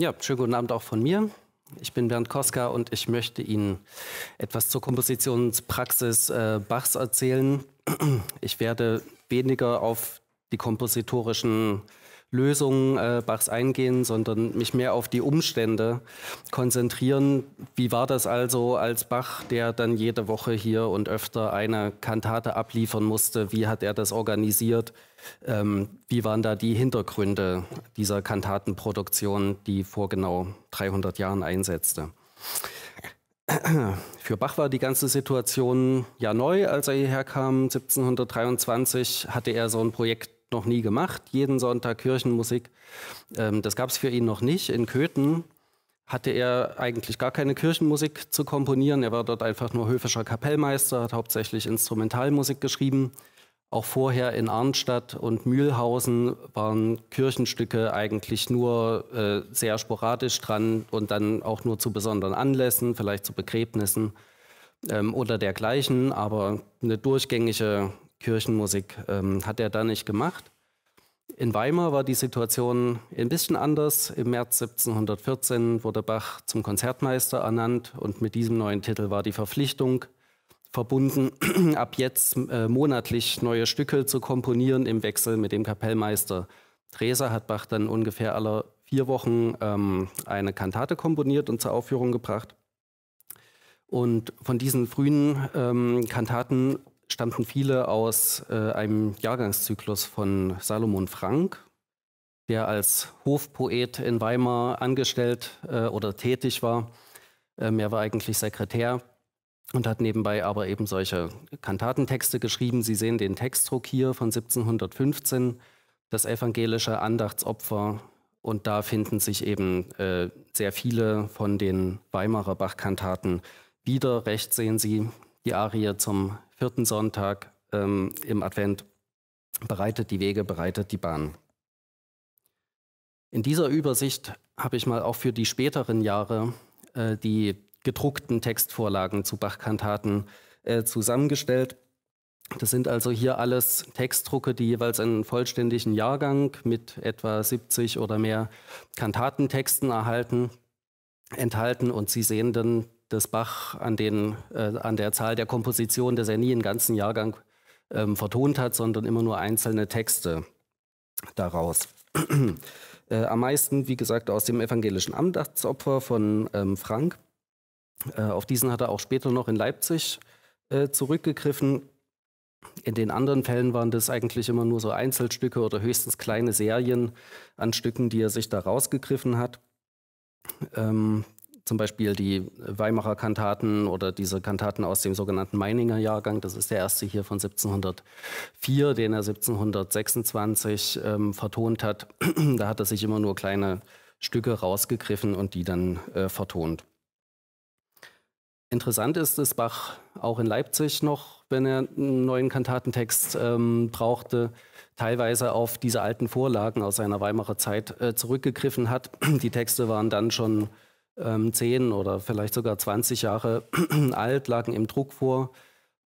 Ja, schönen guten Abend auch von mir. Ich bin Bernd Koska und ich möchte Ihnen etwas zur Kompositionspraxis äh, Bachs erzählen. Ich werde weniger auf die kompositorischen Lösungen äh, Bachs eingehen, sondern mich mehr auf die Umstände konzentrieren. Wie war das also als Bach, der dann jede Woche hier und öfter eine Kantate abliefern musste? Wie hat er das organisiert? Ähm, wie waren da die Hintergründe dieser Kantatenproduktion, die vor genau 300 Jahren einsetzte? Für Bach war die ganze Situation ja neu, als er hierher kam. 1723 hatte er so ein Projekt noch nie gemacht. Jeden Sonntag Kirchenmusik. Ähm, das gab es für ihn noch nicht. In Köthen hatte er eigentlich gar keine Kirchenmusik zu komponieren. Er war dort einfach nur höfischer Kapellmeister, hat hauptsächlich Instrumentalmusik geschrieben. Auch vorher in Arnstadt und Mühlhausen waren Kirchenstücke eigentlich nur äh, sehr sporadisch dran und dann auch nur zu besonderen Anlässen, vielleicht zu Begräbnissen ähm, oder dergleichen. Aber eine durchgängige Kirchenmusik. Ähm, hat er da nicht gemacht. In Weimar war die Situation ein bisschen anders. Im März 1714 wurde Bach zum Konzertmeister ernannt und mit diesem neuen Titel war die Verpflichtung verbunden, ab jetzt äh, monatlich neue Stücke zu komponieren im Wechsel mit dem Kapellmeister. Theresa hat Bach dann ungefähr alle vier Wochen ähm, eine Kantate komponiert und zur Aufführung gebracht. Und von diesen frühen ähm, Kantaten stammten viele aus äh, einem Jahrgangszyklus von Salomon Frank, der als Hofpoet in Weimar angestellt äh, oder tätig war. Ähm, er war eigentlich Sekretär und hat nebenbei aber eben solche Kantatentexte geschrieben. Sie sehen den Textdruck hier von 1715, das evangelische Andachtsopfer. Und da finden sich eben äh, sehr viele von den Weimarer Bach-Kantaten wieder. Rechts sehen Sie die Arie zum vierten Sonntag ähm, im Advent, bereitet die Wege, bereitet die Bahn. In dieser Übersicht habe ich mal auch für die späteren Jahre äh, die gedruckten Textvorlagen zu Bach-Kantaten äh, zusammengestellt. Das sind also hier alles Textdrucke, die jeweils einen vollständigen Jahrgang mit etwa 70 oder mehr Kantatentexten erhalten, enthalten. Und Sie sehen dann dass Bach an, den, äh, an der Zahl der Kompositionen, dass er nie einen ganzen Jahrgang ähm, vertont hat, sondern immer nur einzelne Texte daraus. äh, am meisten, wie gesagt, aus dem evangelischen Amtsopfer von ähm, Frank. Äh, auf diesen hat er auch später noch in Leipzig äh, zurückgegriffen. In den anderen Fällen waren das eigentlich immer nur so Einzelstücke oder höchstens kleine Serien an Stücken, die er sich da rausgegriffen hat. Ähm, zum Beispiel die Weimarer Kantaten oder diese Kantaten aus dem sogenannten Meininger Jahrgang. Das ist der erste hier von 1704, den er 1726 ähm, vertont hat. da hat er sich immer nur kleine Stücke rausgegriffen und die dann äh, vertont. Interessant ist, dass Bach auch in Leipzig noch, wenn er einen neuen Kantatentext ähm, brauchte, teilweise auf diese alten Vorlagen aus seiner Weimarer Zeit äh, zurückgegriffen hat. Die Texte waren dann schon ähm, 10 oder vielleicht sogar 20 Jahre alt, lagen im Druck vor.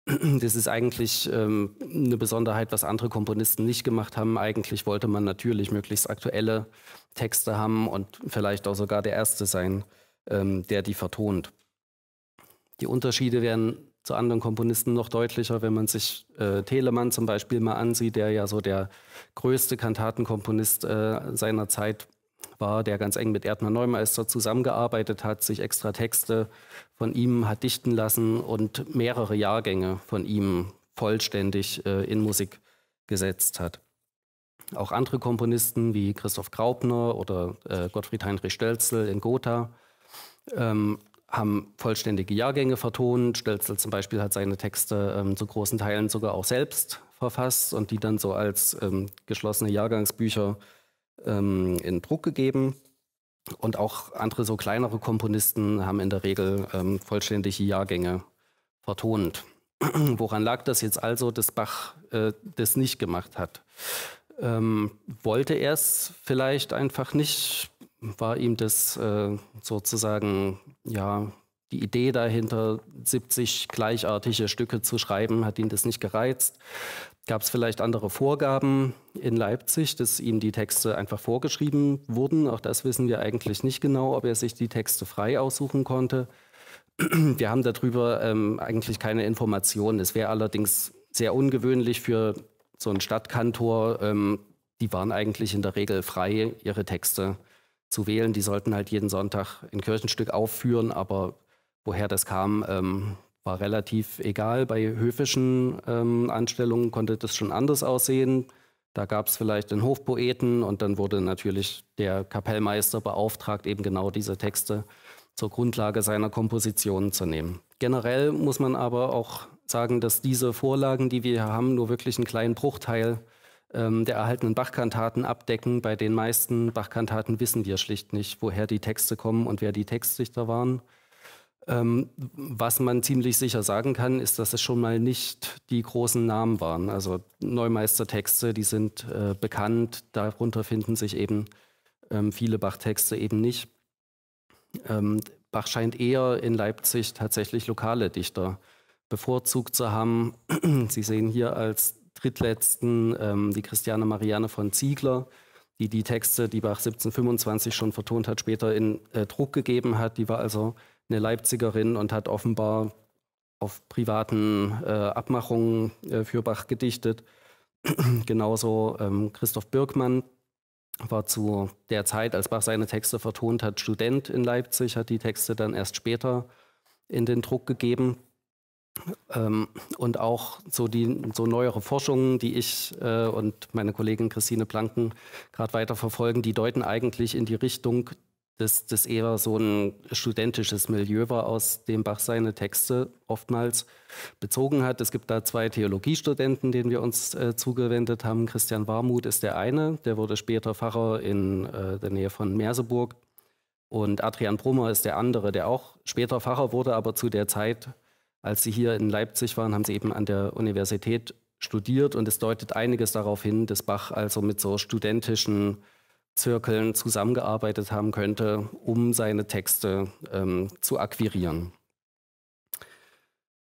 Das ist eigentlich ähm, eine Besonderheit, was andere Komponisten nicht gemacht haben. Eigentlich wollte man natürlich möglichst aktuelle Texte haben und vielleicht auch sogar der Erste sein, ähm, der die vertont. Die Unterschiede werden zu anderen Komponisten noch deutlicher, wenn man sich äh, Telemann zum Beispiel mal ansieht, der ja so der größte Kantatenkomponist äh, seiner Zeit war Nachbar, der ganz eng mit Erdmann Neumeister zusammengearbeitet hat, sich extra Texte von ihm hat dichten lassen und mehrere Jahrgänge von ihm vollständig äh, in Musik gesetzt hat. Auch andere Komponisten wie Christoph Graupner oder äh, Gottfried Heinrich Stölzel in Gotha ähm, haben vollständige Jahrgänge vertont. Stölzel zum Beispiel hat seine Texte ähm, zu großen Teilen sogar auch selbst verfasst und die dann so als ähm, geschlossene Jahrgangsbücher äh, ähm, in Druck gegeben. Und auch andere so kleinere Komponisten haben in der Regel ähm, vollständige Jahrgänge vertont. Woran lag das jetzt also, dass Bach äh, das nicht gemacht hat? Ähm, wollte er es vielleicht einfach nicht? War ihm das äh, sozusagen, ja, die Idee dahinter, 70 gleichartige Stücke zu schreiben, hat ihn das nicht gereizt? Gab es vielleicht andere Vorgaben in Leipzig, dass ihm die Texte einfach vorgeschrieben wurden? Auch das wissen wir eigentlich nicht genau, ob er sich die Texte frei aussuchen konnte. Wir haben darüber ähm, eigentlich keine Informationen. Es wäre allerdings sehr ungewöhnlich für so ein Stadtkantor. Ähm, die waren eigentlich in der Regel frei, ihre Texte zu wählen. Die sollten halt jeden Sonntag ein Kirchenstück aufführen, aber woher das kam, ähm, war relativ egal. Bei höfischen ähm, Anstellungen konnte das schon anders aussehen. Da gab es vielleicht den Hofpoeten und dann wurde natürlich der Kapellmeister beauftragt, eben genau diese Texte zur Grundlage seiner Kompositionen zu nehmen. Generell muss man aber auch sagen, dass diese Vorlagen, die wir hier haben, nur wirklich einen kleinen Bruchteil ähm, der erhaltenen Bachkantaten abdecken. Bei den meisten Bachkantaten wissen wir schlicht nicht, woher die Texte kommen und wer die Textdichter waren. Ähm, was man ziemlich sicher sagen kann, ist, dass es schon mal nicht die großen Namen waren. Also Neumeister-Texte, die sind äh, bekannt, darunter finden sich eben ähm, viele Bach-Texte eben nicht. Ähm, Bach scheint eher in Leipzig tatsächlich lokale Dichter bevorzugt zu haben. Sie sehen hier als drittletzten ähm, die Christiane Marianne von Ziegler, die die Texte, die Bach 1725 schon vertont hat, später in äh, Druck gegeben hat. Die war also eine Leipzigerin und hat offenbar auf privaten äh, Abmachungen äh, für Bach gedichtet. Genauso ähm, Christoph Birkmann war zu der Zeit, als Bach seine Texte vertont hat, Student in Leipzig, hat die Texte dann erst später in den Druck gegeben. Ähm, und auch so, die, so neuere Forschungen, die ich äh, und meine Kollegin Christine Planken gerade weiter verfolgen, die deuten eigentlich in die Richtung, dass das eher so ein studentisches Milieu war, aus dem Bach seine Texte oftmals bezogen hat. Es gibt da zwei Theologiestudenten, denen wir uns äh, zugewendet haben. Christian Warmuth ist der eine, der wurde später Pfarrer in äh, der Nähe von Merseburg. Und Adrian Brummer ist der andere, der auch später Pfarrer wurde, aber zu der Zeit, als sie hier in Leipzig waren, haben sie eben an der Universität studiert und es deutet einiges darauf hin, dass Bach also mit so studentischen Zirkeln zusammengearbeitet haben könnte, um seine Texte ähm, zu akquirieren.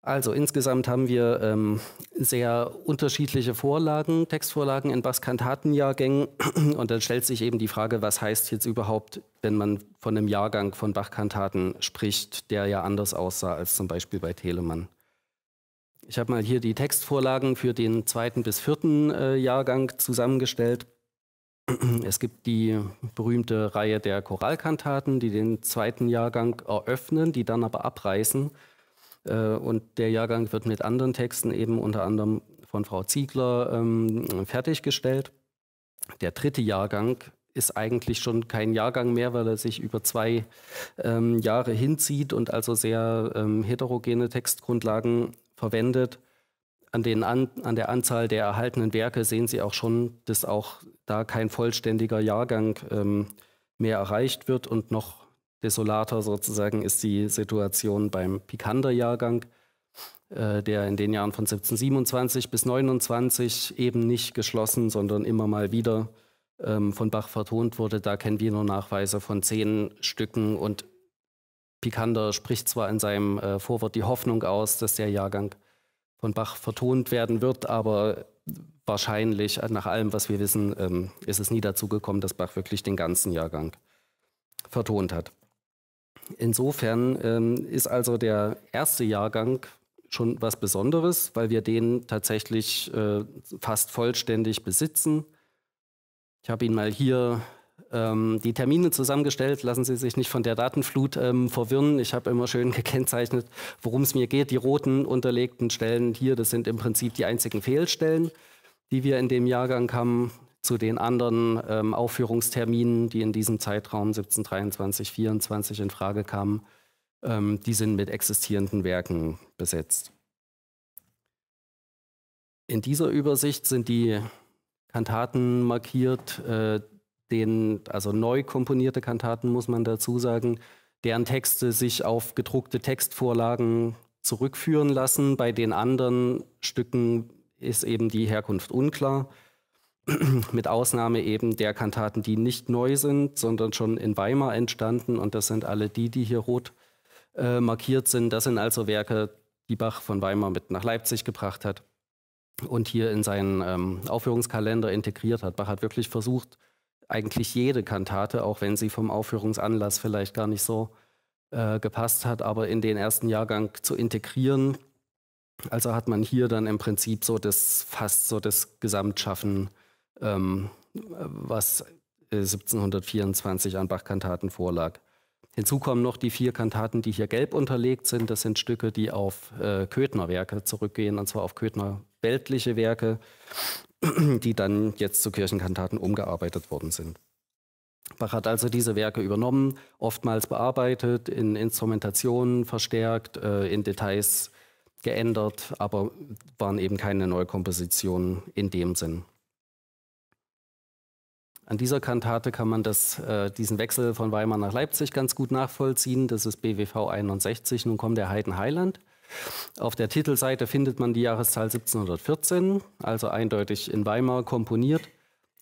Also insgesamt haben wir ähm, sehr unterschiedliche Vorlagen, Textvorlagen in Bach-Kantatenjahrgängen. Und dann stellt sich eben die Frage, was heißt jetzt überhaupt, wenn man von einem Jahrgang von Bach-Kantaten spricht, der ja anders aussah als zum Beispiel bei Telemann. Ich habe mal hier die Textvorlagen für den zweiten bis vierten äh, Jahrgang zusammengestellt. Es gibt die berühmte Reihe der Choralkantaten, die den zweiten Jahrgang eröffnen, die dann aber abreißen. Äh, und der Jahrgang wird mit anderen Texten eben unter anderem von Frau Ziegler ähm, fertiggestellt. Der dritte Jahrgang ist eigentlich schon kein Jahrgang mehr, weil er sich über zwei ähm, Jahre hinzieht und also sehr ähm, heterogene Textgrundlagen verwendet an, den an, an der Anzahl der erhaltenen Werke sehen Sie auch schon, dass auch da kein vollständiger Jahrgang ähm, mehr erreicht wird und noch desolater sozusagen ist die Situation beim Picander-Jahrgang, äh, der in den Jahren von 1727 bis 29 eben nicht geschlossen, sondern immer mal wieder ähm, von Bach vertont wurde. Da kennen wir nur Nachweise von zehn Stücken und Picander spricht zwar in seinem äh, Vorwort die Hoffnung aus, dass der Jahrgang von Bach vertont werden wird, aber wahrscheinlich, äh, nach allem, was wir wissen, ähm, ist es nie dazu gekommen, dass Bach wirklich den ganzen Jahrgang vertont hat. Insofern ähm, ist also der erste Jahrgang schon was Besonderes, weil wir den tatsächlich äh, fast vollständig besitzen. Ich habe ihn mal hier ähm, die Termine zusammengestellt. Lassen Sie sich nicht von der Datenflut ähm, verwirren. Ich habe immer schön gekennzeichnet, worum es mir geht. Die roten unterlegten Stellen hier, das sind im Prinzip die einzigen Fehlstellen, die wir in dem Jahrgang haben zu den anderen ähm, Aufführungsterminen, die in diesem Zeitraum 1723, 24 in Frage kamen. Ähm, die sind mit existierenden Werken besetzt. In dieser Übersicht sind die Kantaten markiert, äh, den, also neu komponierte Kantaten, muss man dazu sagen, deren Texte sich auf gedruckte Textvorlagen zurückführen lassen. Bei den anderen Stücken ist eben die Herkunft unklar, mit Ausnahme eben der Kantaten, die nicht neu sind, sondern schon in Weimar entstanden. Und das sind alle die, die hier rot äh, markiert sind. Das sind also Werke, die Bach von Weimar mit nach Leipzig gebracht hat und hier in seinen ähm, Aufführungskalender integriert hat. Bach hat wirklich versucht, eigentlich jede Kantate, auch wenn sie vom Aufführungsanlass vielleicht gar nicht so äh, gepasst hat, aber in den ersten Jahrgang zu integrieren. Also hat man hier dann im Prinzip so das fast so das Gesamtschaffen, ähm, was 1724 äh, an Bach-Kantaten vorlag. Hinzu kommen noch die vier Kantaten, die hier gelb unterlegt sind. Das sind Stücke, die auf äh, Köthner-Werke zurückgehen, und zwar auf Köthner weltliche Werke die dann jetzt zu Kirchenkantaten umgearbeitet worden sind. Bach hat also diese Werke übernommen, oftmals bearbeitet, in Instrumentationen verstärkt, äh, in Details geändert, aber waren eben keine Neukompositionen in dem Sinn. An dieser Kantate kann man das, äh, diesen Wechsel von Weimar nach Leipzig ganz gut nachvollziehen. Das ist BWV 61, nun kommt der Heiden Heiland. Auf der Titelseite findet man die Jahreszahl 1714, also eindeutig in Weimar komponiert.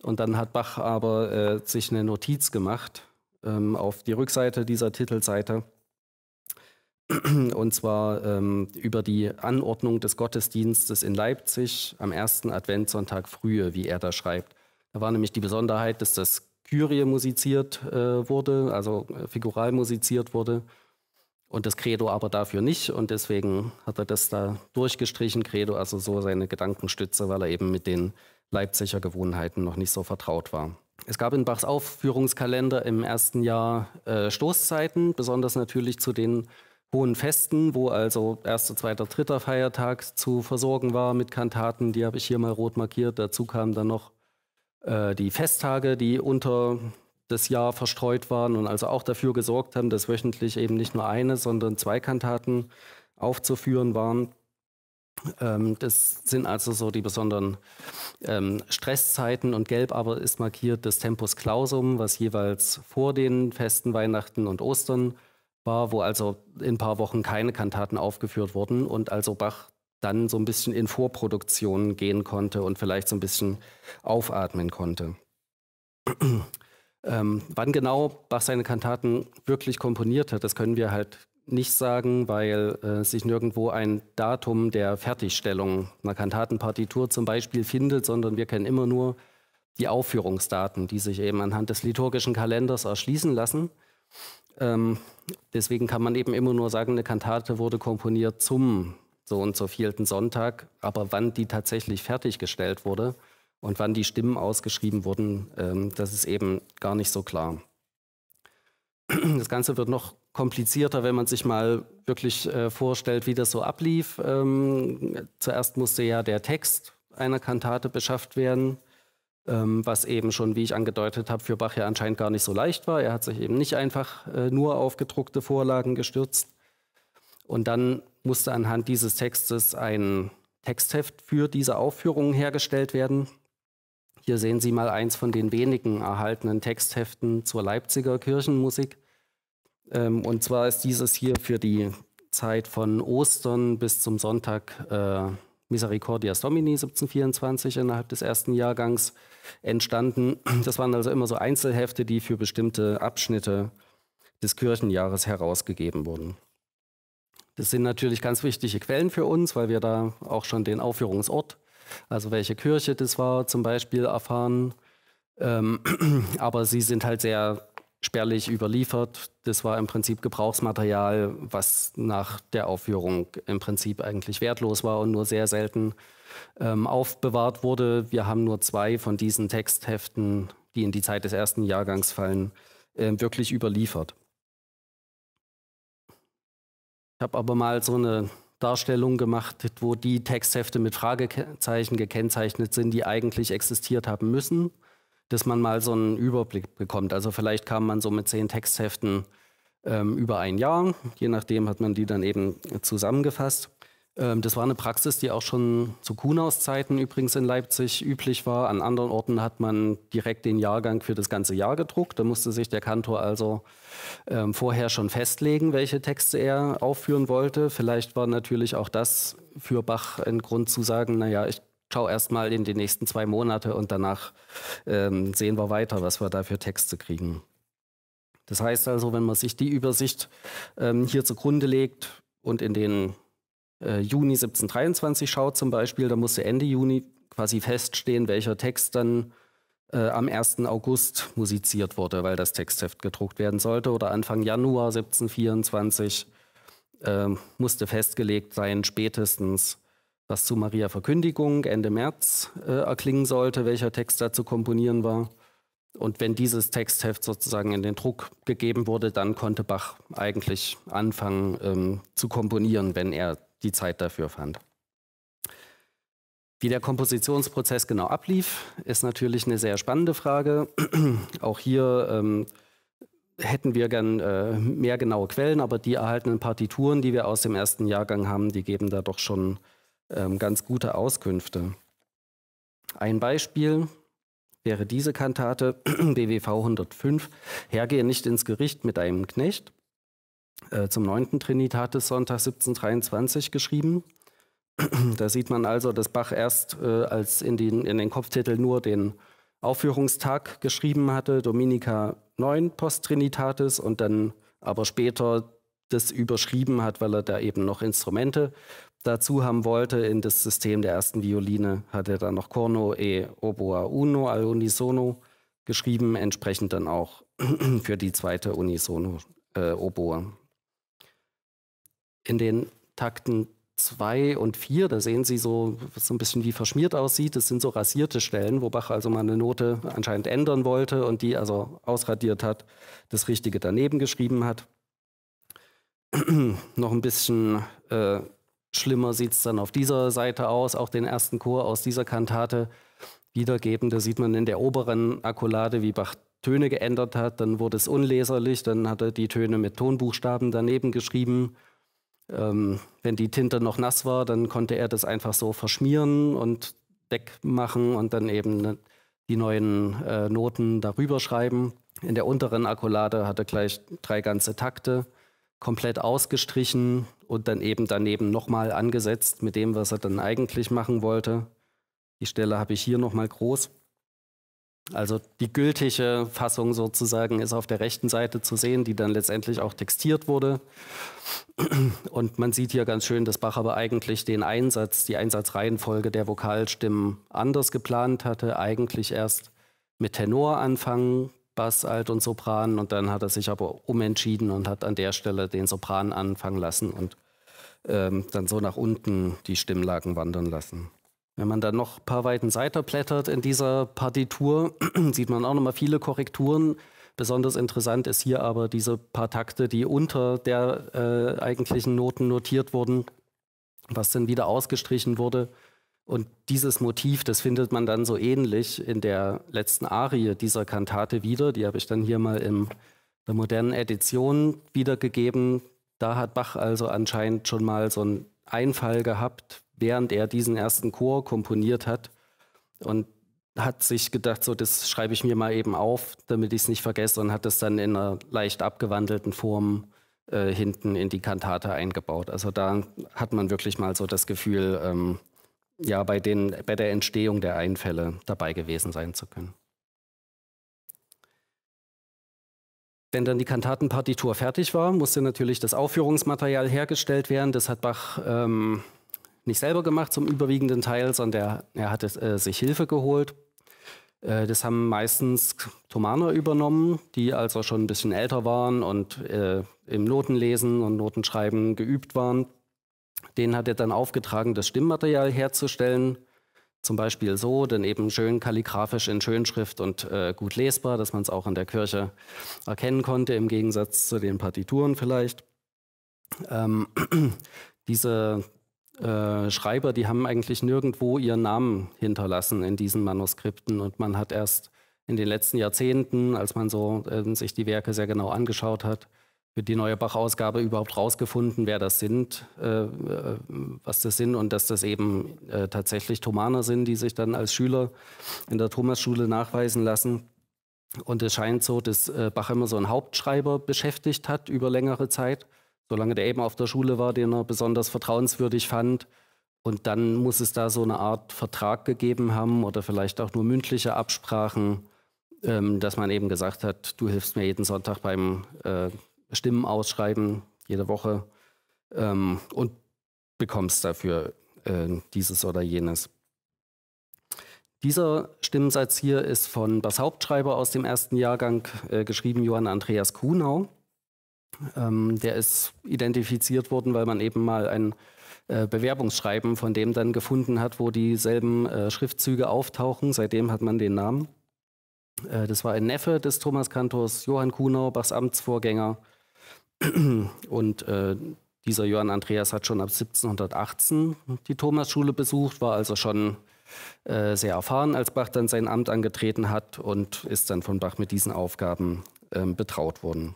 Und dann hat Bach aber äh, sich eine Notiz gemacht ähm, auf die Rückseite dieser Titelseite. Und zwar ähm, über die Anordnung des Gottesdienstes in Leipzig am ersten Adventssonntag frühe, wie er da schreibt. Da war nämlich die Besonderheit, dass das Kyrie musiziert äh, wurde, also äh, figural musiziert wurde und das Credo aber dafür nicht. Und deswegen hat er das da durchgestrichen, Credo, also so seine Gedankenstütze, weil er eben mit den Leipziger Gewohnheiten noch nicht so vertraut war. Es gab in Bachs Aufführungskalender im ersten Jahr äh, Stoßzeiten, besonders natürlich zu den hohen Festen, wo also erster, zweiter, dritter Feiertag zu versorgen war mit Kantaten. Die habe ich hier mal rot markiert. Dazu kamen dann noch äh, die Festtage, die unter das Jahr verstreut waren und also auch dafür gesorgt haben, dass wöchentlich eben nicht nur eine, sondern zwei Kantaten aufzuführen waren. Ähm, das sind also so die besonderen ähm, Stresszeiten und gelb aber ist markiert das Tempus Clausum, was jeweils vor den Festen Weihnachten und Ostern war, wo also in ein paar Wochen keine Kantaten aufgeführt wurden und also Bach dann so ein bisschen in Vorproduktion gehen konnte und vielleicht so ein bisschen aufatmen konnte. Ähm, wann genau Bach seine Kantaten wirklich komponiert hat, das können wir halt nicht sagen, weil äh, sich nirgendwo ein Datum der Fertigstellung einer Kantatenpartitur zum Beispiel findet, sondern wir kennen immer nur die Aufführungsdaten, die sich eben anhand des liturgischen Kalenders erschließen lassen. Ähm, deswegen kann man eben immer nur sagen, eine Kantate wurde komponiert zum so und so vielten Sonntag, aber wann die tatsächlich fertiggestellt wurde, und wann die Stimmen ausgeschrieben wurden, ähm, das ist eben gar nicht so klar. Das Ganze wird noch komplizierter, wenn man sich mal wirklich äh, vorstellt, wie das so ablief. Ähm, zuerst musste ja der Text einer Kantate beschafft werden, ähm, was eben schon, wie ich angedeutet habe, für Bach ja anscheinend gar nicht so leicht war. Er hat sich eben nicht einfach äh, nur auf gedruckte Vorlagen gestürzt. Und dann musste anhand dieses Textes ein Textheft für diese Aufführungen hergestellt werden. Hier sehen Sie mal eins von den wenigen erhaltenen Textheften zur Leipziger Kirchenmusik. Ähm, und zwar ist dieses hier für die Zeit von Ostern bis zum Sonntag äh, Misericordias Domini 1724 innerhalb des ersten Jahrgangs entstanden. Das waren also immer so Einzelhefte, die für bestimmte Abschnitte des Kirchenjahres herausgegeben wurden. Das sind natürlich ganz wichtige Quellen für uns, weil wir da auch schon den Aufführungsort also welche Kirche das war zum Beispiel erfahren. Ähm, aber sie sind halt sehr spärlich überliefert. Das war im Prinzip Gebrauchsmaterial, was nach der Aufführung im Prinzip eigentlich wertlos war und nur sehr selten ähm, aufbewahrt wurde. Wir haben nur zwei von diesen Textheften, die in die Zeit des ersten Jahrgangs fallen, äh, wirklich überliefert. Ich habe aber mal so eine Darstellungen gemacht, wo die Texthefte mit Fragezeichen gekennzeichnet sind, die eigentlich existiert haben müssen, dass man mal so einen Überblick bekommt. Also vielleicht kam man so mit zehn Textheften ähm, über ein Jahr, je nachdem hat man die dann eben zusammengefasst. Ähm, das war eine Praxis, die auch schon zu Kunaus Zeiten übrigens in Leipzig üblich war. An anderen Orten hat man direkt den Jahrgang für das ganze Jahr gedruckt. Da musste sich der Kantor also ähm, vorher schon festlegen, welche Texte er aufführen wollte. Vielleicht war natürlich auch das für Bach ein Grund zu sagen, naja, ich schaue erst mal in die nächsten zwei Monate und danach ähm, sehen wir weiter, was wir da für Texte kriegen. Das heißt also, wenn man sich die Übersicht ähm, hier zugrunde legt und in den äh, Juni 1723 schaut zum Beispiel, da musste Ende Juni quasi feststehen, welcher Text dann äh, am 1. August musiziert wurde, weil das Textheft gedruckt werden sollte. Oder Anfang Januar 1724 äh, musste festgelegt sein, spätestens, was zu Maria Verkündigung Ende März äh, erklingen sollte, welcher Text da zu komponieren war. Und wenn dieses Textheft sozusagen in den Druck gegeben wurde, dann konnte Bach eigentlich anfangen ähm, zu komponieren, wenn er die Zeit dafür fand. Wie der Kompositionsprozess genau ablief, ist natürlich eine sehr spannende Frage. Auch hier ähm, hätten wir gern äh, mehr genaue Quellen, aber die erhaltenen Partituren, die wir aus dem ersten Jahrgang haben, die geben da doch schon ähm, ganz gute Auskünfte. Ein Beispiel wäre diese Kantate BWV 105, Hergehe nicht ins Gericht mit einem Knecht. Äh, zum 9. Trinitatis-Sonntag 1723 geschrieben. da sieht man also, dass Bach erst äh, als in den, in den Kopftitel nur den Aufführungstag geschrieben hatte, Dominica 9 Post Trinitatis, und dann aber später das überschrieben hat, weil er da eben noch Instrumente dazu haben wollte. In das System der ersten Violine hat er dann noch Corno e Oboa Uno al Unisono geschrieben, entsprechend dann auch für die zweite Unisono äh, Oboe in den Takten 2 und 4, da sehen Sie so, so ein bisschen wie verschmiert aussieht. Das sind so rasierte Stellen, wo Bach also mal eine Note anscheinend ändern wollte und die also ausradiert hat, das Richtige daneben geschrieben hat. Noch ein bisschen äh, schlimmer sieht es dann auf dieser Seite aus, auch den ersten Chor aus dieser Kantate wiedergeben. Da sieht man in der oberen Akkulade, wie Bach Töne geändert hat. Dann wurde es unleserlich, dann hat er die Töne mit Tonbuchstaben daneben geschrieben ähm, wenn die Tinte noch nass war, dann konnte er das einfach so verschmieren und wegmachen und dann eben ne, die neuen äh, Noten darüber schreiben. In der unteren Akkulade hatte gleich drei ganze Takte, komplett ausgestrichen und dann eben daneben nochmal angesetzt mit dem, was er dann eigentlich machen wollte. Die Stelle habe ich hier nochmal groß. Also die gültige Fassung sozusagen ist auf der rechten Seite zu sehen, die dann letztendlich auch textiert wurde. Und man sieht hier ganz schön, dass Bach aber eigentlich den Einsatz, die Einsatzreihenfolge der Vokalstimmen anders geplant hatte. Eigentlich erst mit Tenor anfangen, Bass, Alt und Sopran. Und dann hat er sich aber umentschieden und hat an der Stelle den Sopran anfangen lassen und ähm, dann so nach unten die Stimmlagen wandern lassen. Wenn man dann noch ein paar Weiten weiter blättert in dieser Partitur, sieht man auch nochmal viele Korrekturen. Besonders interessant ist hier aber diese paar Takte, die unter der äh, eigentlichen Noten notiert wurden, was dann wieder ausgestrichen wurde. Und dieses Motiv, das findet man dann so ähnlich in der letzten Arie dieser Kantate wieder. Die habe ich dann hier mal in der modernen Edition wiedergegeben. Da hat Bach also anscheinend schon mal so einen Einfall gehabt, während er diesen ersten Chor komponiert hat und hat sich gedacht, so das schreibe ich mir mal eben auf, damit ich es nicht vergesse und hat es dann in einer leicht abgewandelten Form äh, hinten in die Kantate eingebaut. Also da hat man wirklich mal so das Gefühl, ähm, ja, bei, den, bei der Entstehung der Einfälle dabei gewesen sein zu können. Wenn dann die Kantatenpartitur fertig war, musste natürlich das Aufführungsmaterial hergestellt werden. Das hat Bach ähm, nicht selber gemacht zum überwiegenden Teil, sondern er, hatte äh, sich Hilfe geholt. Äh, das haben meistens Thomaner übernommen, die also schon ein bisschen älter waren und äh, im Notenlesen und Notenschreiben geübt waren. Denen hat er dann aufgetragen, das Stimmmaterial herzustellen. Zum Beispiel so, dann eben schön kalligrafisch in Schönschrift und äh, gut lesbar, dass man es auch in der Kirche erkennen konnte, im Gegensatz zu den Partituren vielleicht. Ähm, diese äh, Schreiber, die haben eigentlich nirgendwo ihren Namen hinterlassen in diesen Manuskripten. Und man hat erst in den letzten Jahrzehnten, als man so äh, sich die Werke sehr genau angeschaut hat, für die neue Bach-Ausgabe überhaupt rausgefunden, wer das sind, äh, äh, was das sind und dass das eben äh, tatsächlich Thomaner sind, die sich dann als Schüler in der Thomasschule nachweisen lassen. Und es scheint so, dass Bach immer so einen Hauptschreiber beschäftigt hat über längere Zeit solange der eben auf der Schule war, den er besonders vertrauenswürdig fand. Und dann muss es da so eine Art Vertrag gegeben haben oder vielleicht auch nur mündliche Absprachen, ähm, dass man eben gesagt hat, du hilfst mir jeden Sonntag beim äh, Stimmen ausschreiben, jede Woche ähm, und bekommst dafür äh, dieses oder jenes. Dieser Stimmensatz hier ist von Bas Hauptschreiber aus dem ersten Jahrgang, äh, geschrieben Johann Andreas Kuhnau. Ähm, der ist identifiziert worden, weil man eben mal ein äh, Bewerbungsschreiben von dem dann gefunden hat, wo dieselben äh, Schriftzüge auftauchen. Seitdem hat man den Namen. Äh, das war ein Neffe des Thomaskantors Johann Kuhnau, Bachs Amtsvorgänger. Und äh, dieser Johann Andreas hat schon ab 1718 die Thomasschule besucht, war also schon äh, sehr erfahren, als Bach dann sein Amt angetreten hat und ist dann von Bach mit diesen Aufgaben ähm, betraut worden.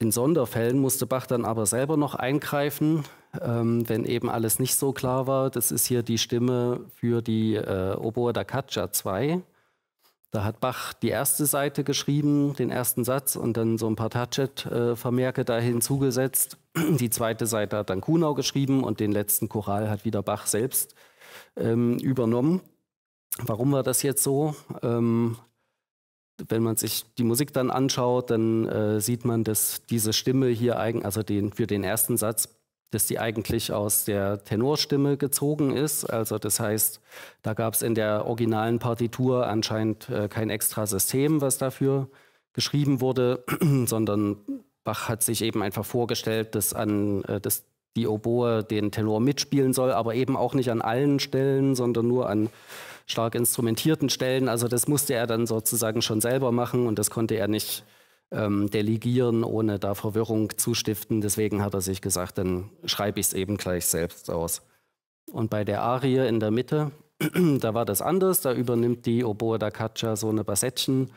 In Sonderfällen musste Bach dann aber selber noch eingreifen, ähm, wenn eben alles nicht so klar war. Das ist hier die Stimme für die äh, Oboe da Caccia 2. Da hat Bach die erste Seite geschrieben, den ersten Satz und dann so ein paar Tatschet-Vermerke äh, da hinzugesetzt. Die zweite Seite hat dann Kunau geschrieben und den letzten Choral hat wieder Bach selbst ähm, übernommen. Warum war das jetzt so? Ähm, wenn man sich die Musik dann anschaut, dann äh, sieht man, dass diese Stimme hier, eigentlich, also den, für den ersten Satz, dass die eigentlich aus der Tenorstimme gezogen ist. Also das heißt, da gab es in der originalen Partitur anscheinend äh, kein extra System, was dafür geschrieben wurde, sondern Bach hat sich eben einfach vorgestellt, dass, an, äh, dass die Oboe den Tenor mitspielen soll, aber eben auch nicht an allen Stellen, sondern nur an stark instrumentierten Stellen. Also das musste er dann sozusagen schon selber machen und das konnte er nicht ähm, delegieren, ohne da Verwirrung zu stiften. Deswegen hat er sich gesagt, dann schreibe ich es eben gleich selbst aus. Und bei der Arie in der Mitte, da war das anders. Da übernimmt die Oboe da Caccia so eine Bassettchen.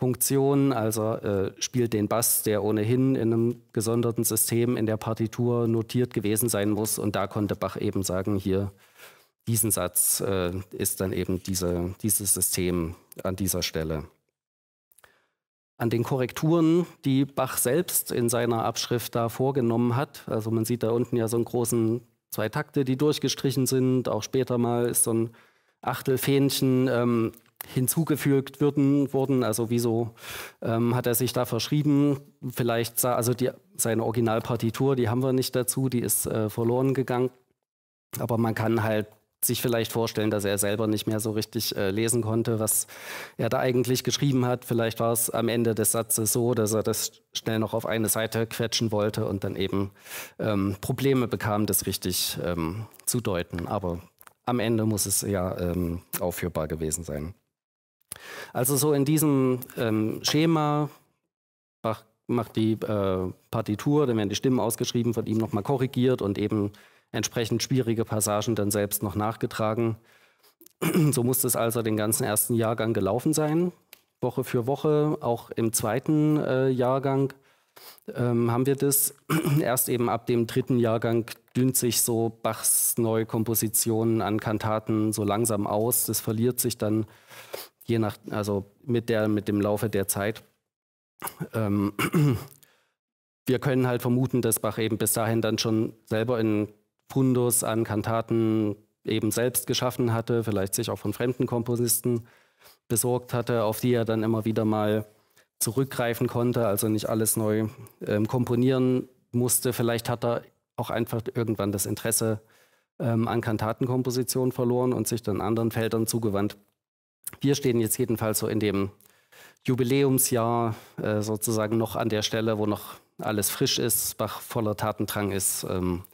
Funktion, also äh, spielt den Bass, der ohnehin in einem gesonderten System in der Partitur notiert gewesen sein muss. Und da konnte Bach eben sagen, hier diesen Satz äh, ist dann eben diese, dieses System an dieser Stelle. An den Korrekturen, die Bach selbst in seiner Abschrift da vorgenommen hat, also man sieht da unten ja so einen großen zwei Takte, die durchgestrichen sind, auch später mal ist so ein Achtelfähnchen. Ähm, hinzugefügt würden, wurden. Also wieso ähm, hat er sich da verschrieben? Vielleicht, sah, also die, seine Originalpartitur, die haben wir nicht dazu, die ist äh, verloren gegangen. Aber man kann halt sich vielleicht vorstellen, dass er selber nicht mehr so richtig äh, lesen konnte, was er da eigentlich geschrieben hat. Vielleicht war es am Ende des Satzes so, dass er das schnell noch auf eine Seite quetschen wollte und dann eben ähm, Probleme bekam, das richtig ähm, zu deuten. Aber am Ende muss es ja ähm, aufführbar gewesen sein. Also so in diesem ähm, Schema, Bach macht die äh, Partitur, dann werden die Stimmen ausgeschrieben, von ihm nochmal korrigiert und eben entsprechend schwierige Passagen dann selbst noch nachgetragen. So muss es also den ganzen ersten Jahrgang gelaufen sein, Woche für Woche. Auch im zweiten äh, Jahrgang ähm, haben wir das. Erst eben ab dem dritten Jahrgang dünnt sich so Bachs Neukompositionen an Kantaten so langsam aus. Das verliert sich dann je nach, also mit, der, mit dem Laufe der Zeit. Ähm, wir können halt vermuten, dass Bach eben bis dahin dann schon selber einen Fundus an Kantaten eben selbst geschaffen hatte, vielleicht sich auch von fremden Komponisten besorgt hatte, auf die er dann immer wieder mal zurückgreifen konnte, also nicht alles neu ähm, komponieren musste. Vielleicht hat er auch einfach irgendwann das Interesse ähm, an Kantatenkomposition verloren und sich dann anderen Feldern zugewandt. Wir stehen jetzt jedenfalls so in dem Jubiläumsjahr äh, sozusagen noch an der Stelle, wo noch alles frisch ist, Bach voller Tatendrang ist ähm,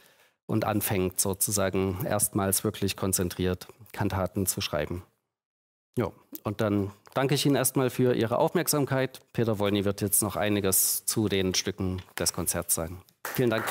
und anfängt sozusagen erstmals wirklich konzentriert Kantaten zu schreiben. Ja, und dann danke ich Ihnen erstmal für Ihre Aufmerksamkeit. Peter Wolny wird jetzt noch einiges zu den Stücken des Konzerts sagen. Vielen Dank.